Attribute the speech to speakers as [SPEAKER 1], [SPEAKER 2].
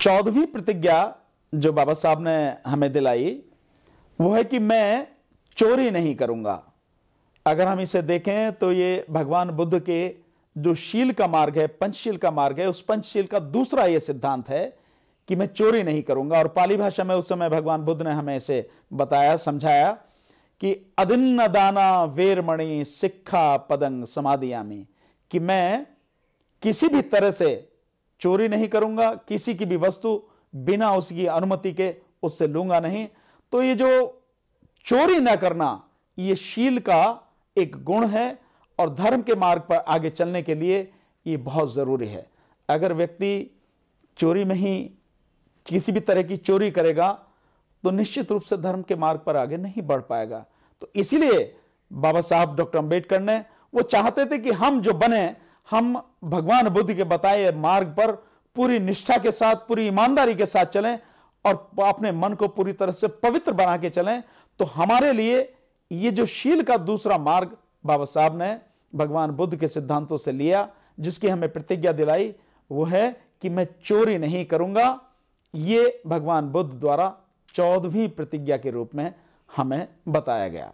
[SPEAKER 1] चौदहवीं प्रतिज्ञा जो बाबा साहब ने हमें दिलाई वो है कि मैं चोरी नहीं करूंगा अगर हम इसे देखें तो ये भगवान बुद्ध के जो शील का मार्ग है पंचशील का मार्ग है उस पंचशील का दूसरा ये सिद्धांत है कि मैं चोरी नहीं करूंगा और पाली भाषा में उस समय भगवान बुद्ध ने हमें इसे बताया समझाया कि अदिन्न दाना वेरमणि सिक्खा पदंग समाधिया में कि मैं किसी भी तरह से चोरी नहीं करूंगा किसी की भी वस्तु बिना उसकी अनुमति के उससे लूंगा नहीं तो ये जो चोरी न करना ये शील का एक गुण है और धर्म के मार्ग पर आगे चलने के लिए ये बहुत ज़रूरी है अगर व्यक्ति चोरी में ही किसी भी तरह की चोरी करेगा तो निश्चित रूप से धर्म के मार्ग पर आगे नहीं बढ़ पाएगा तो इसीलिए बाबा साहब डॉक्टर अंबेडकर ने वो चाहते थे कि हम जो बने हम भगवान बुद्ध के बताए मार्ग पर पूरी निष्ठा के साथ पूरी ईमानदारी के साथ चलें और अपने मन को पूरी तरह से पवित्र बना के चलें तो हमारे लिए ये जो शील का दूसरा मार्ग बाबा साहब ने भगवान बुद्ध के सिद्धांतों से लिया जिसकी हमें प्रतिज्ञा दिलाई वो है कि मैं चोरी नहीं करूंगा ये भगवान बुद्ध द्वारा चौदहवीं प्रतिज्ञा के रूप में हमें बताया गया